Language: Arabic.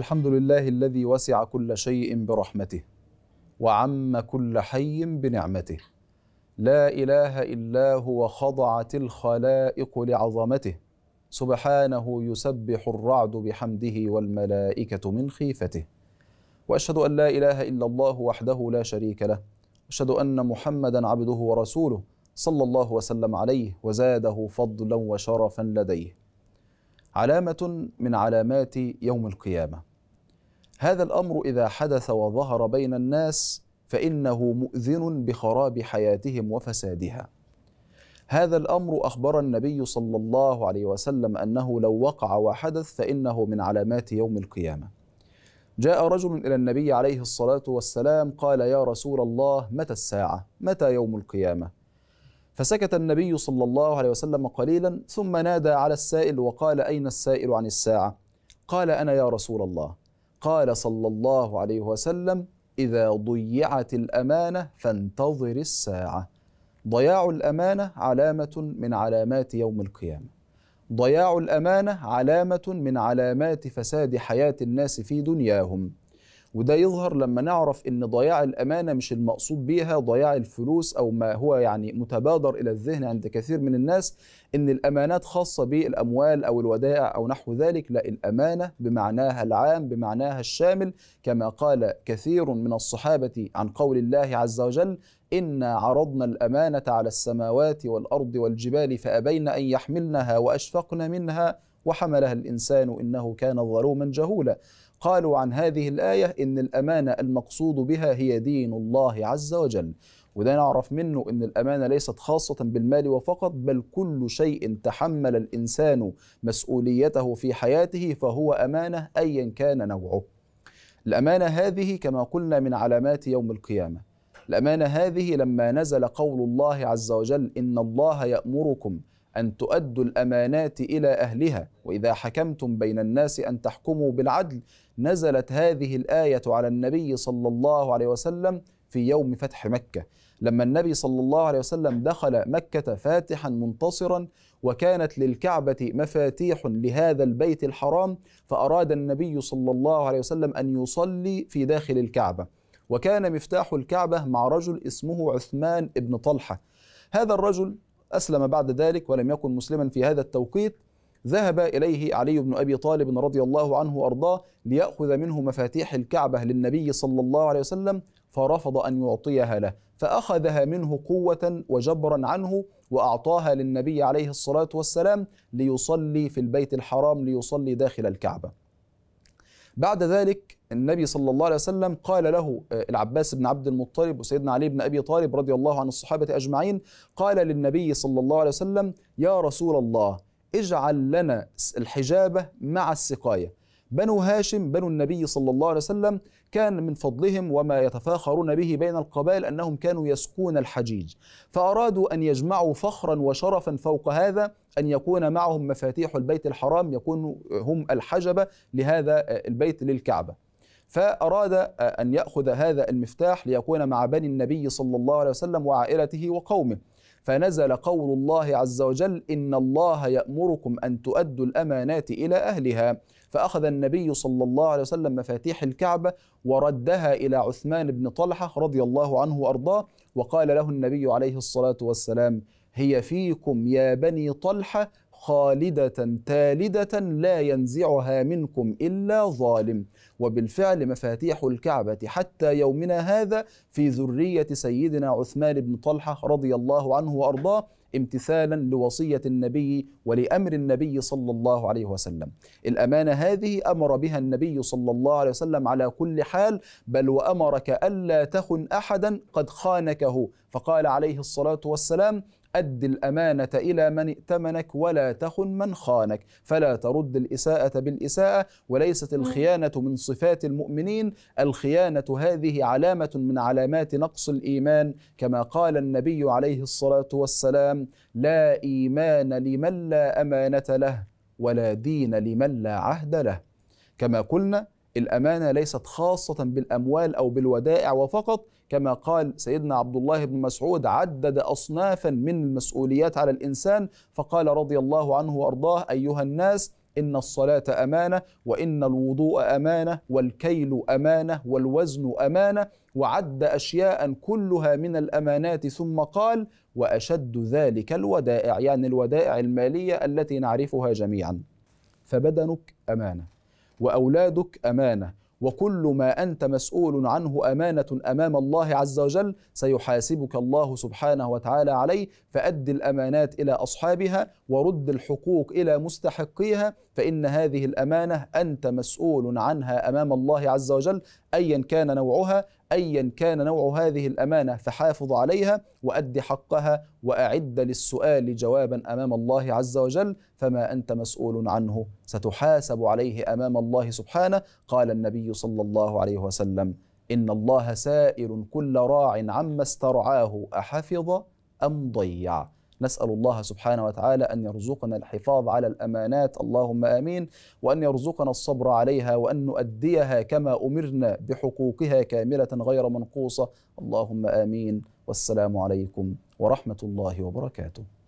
الحمد لله الذي وسع كل شيء برحمته وعم كل حي بنعمته لا اله الا هو خضعت الخلائق لعظمته سبحانه يسبح الرعد بحمده والملائكه من خيفته واشهد ان لا اله الا الله وحده لا شريك له اشهد ان محمدا عبده ورسوله صلى الله وسلم عليه وزاده فضلا وشرفا لديه علامه من علامات يوم القيامه هذا الامر اذا حدث وظهر بين الناس فانه مؤذن بخراب حياتهم وفسادها هذا الامر اخبر النبي صلى الله عليه وسلم انه لو وقع وحدث فانه من علامات يوم القيامه جاء رجل الى النبي عليه الصلاه والسلام قال يا رسول الله متى الساعه متى يوم القيامه فسكت النبي صلى الله عليه وسلم قليلا ثم نادى على السائل وقال اين السائل عن الساعه قال انا يا رسول الله قال صلى الله عليه وسلم اذا ضيعت الامانه فانتظر الساعه ضياع الامانه علامه من علامات يوم القيامه ضياع الامانه علامه من علامات فساد حياه الناس في دنياهم وده يظهر لما نعرف ان ضياع الامانه مش المقصود بيها ضياع الفلوس او ما هو يعني متبادر الى الذهن عند كثير من الناس ان الامانات خاصه بالاموال او الودائع او نحو ذلك لا الامانه بمعناها العام بمعناها الشامل كما قال كثير من الصحابه عن قول الله عز وجل انا عرضنا الامانه على السماوات والارض والجبال فابين ان يحملنها واشفقن منها وحملها الإنسان إنه كان ظلوما جهولا قالوا عن هذه الآية إن الأمانة المقصود بها هي دين الله عز وجل وده نعرف منه ان الامانه ليست خاصه بالمال وفقط بل كل شيء تحمل الانسان مسؤوليته في حياته فهو امانه ايا كان نوعه. الامانه هذه كما قلنا من علامات يوم القيامه. الامانه هذه لما نزل قول الله عز وجل ان الله يامركم أن تؤدوا الأمانات إلى أهلها وإذا حكمتم بين الناس أن تحكموا بالعدل نزلت هذه الآية على النبي صلى الله عليه وسلم في يوم فتح مكة لما النبي صلى الله عليه وسلم دخل مكة فاتحا منتصرا وكانت للكعبة مفاتيح لهذا البيت الحرام فأراد النبي صلى الله عليه وسلم أن يصلي في داخل الكعبة وكان مفتاح الكعبة مع رجل اسمه عثمان بن طلحة هذا الرجل أسلم بعد ذلك ولم يكن مسلما في هذا التوقيت ذهب إليه علي بن أبي طالب رضي الله عنه وأرضاه ليأخذ منه مفاتيح الكعبة للنبي صلى الله عليه وسلم فرفض أن يعطيها له فأخذها منه قوة وجبرا عنه وأعطاها للنبي عليه الصلاة والسلام ليصلي في البيت الحرام ليصلي داخل الكعبة بعد ذلك النبي صلى الله عليه وسلم قال له آه، العباس بن عبد المطلب وسيدنا علي بن أبي طالب رضي الله عن الصحابة أجمعين قال للنبي صلى الله عليه وسلم يا رسول الله اجعل لنا الحجابة مع السقاية بنو هاشم بنو النبي صلى الله عليه وسلم كان من فضلهم وما يتفاخرون به بين القبائل انهم كانوا يسقون الحجيج فارادوا ان يجمعوا فخرا وشرفا فوق هذا ان يكون معهم مفاتيح البيت الحرام يكونوا هم الحجبه لهذا البيت للكعبه فأراد أن يأخذ هذا المفتاح ليكون مع بني النبي صلى الله عليه وسلم وعائلته وقومه فنزل قول الله عز وجل إن الله يأمركم أن تؤدوا الأمانات إلى أهلها فأخذ النبي صلى الله عليه وسلم مفاتيح الكعبة وردها إلى عثمان بن طلحة رضي الله عنه وأرضاه وقال له النبي عليه الصلاة والسلام هي فيكم يا بني طلحة خالدة تالدة لا ينزعها منكم إلا ظالم وبالفعل مفاتيح الكعبة حتى يومنا هذا في ذرية سيدنا عثمان بن طلحة رضي الله عنه وأرضاه امتثالا لوصية النبي ولأمر النبي صلى الله عليه وسلم الأمانة هذه أمر بها النبي صلى الله عليه وسلم على كل حال بل وأمرك ألا تخن أحدا قد خانكه فقال عليه الصلاة والسلام أد الأمانة إلى من ائتمنك ولا تخن من خانك فلا ترد الإساءة بالإساءة وليست الخيانة من صفات المؤمنين الخيانة هذه علامة من علامات نقص الإيمان كما قال النبي عليه الصلاة والسلام لا إيمان لمن لا أمانة له ولا دين لمن لا عهد له كما قلنا الامانه ليست خاصه بالاموال او بالودائع وفقط كما قال سيدنا عبد الله بن مسعود عدد اصنافا من المسؤوليات على الانسان فقال رضي الله عنه وارضاه ايها الناس ان الصلاه امانه وان الوضوء امانه والكيل امانه والوزن امانه وعد اشياء كلها من الامانات ثم قال واشد ذلك الودائع يعني الودائع الماليه التي نعرفها جميعا فبدنك امانه واولادك امانه وكل ما انت مسؤول عنه امانه امام الله عز وجل سيحاسبك الله سبحانه وتعالى عليه فاد الامانات الى اصحابها ورد الحقوق الى مستحقيها فان هذه الامانه انت مسؤول عنها امام الله عز وجل ايا كان نوعها أيا كان نوع هذه الأمانة فحافظ عليها وأد حقها وأعد للسؤال جوابا أمام الله عز وجل فما أنت مسؤول عنه ستحاسب عليه أمام الله سبحانه قال النبي صلى الله عليه وسلم إن الله سائل كل راع عما استرعاه أحفظ أم ضيع نسأل الله سبحانه وتعالى أن يرزقنا الحفاظ على الأمانات اللهم آمين وأن يرزقنا الصبر عليها وأن نؤديها كما أمرنا بحقوقها كاملة غير منقوصة اللهم آمين والسلام عليكم ورحمة الله وبركاته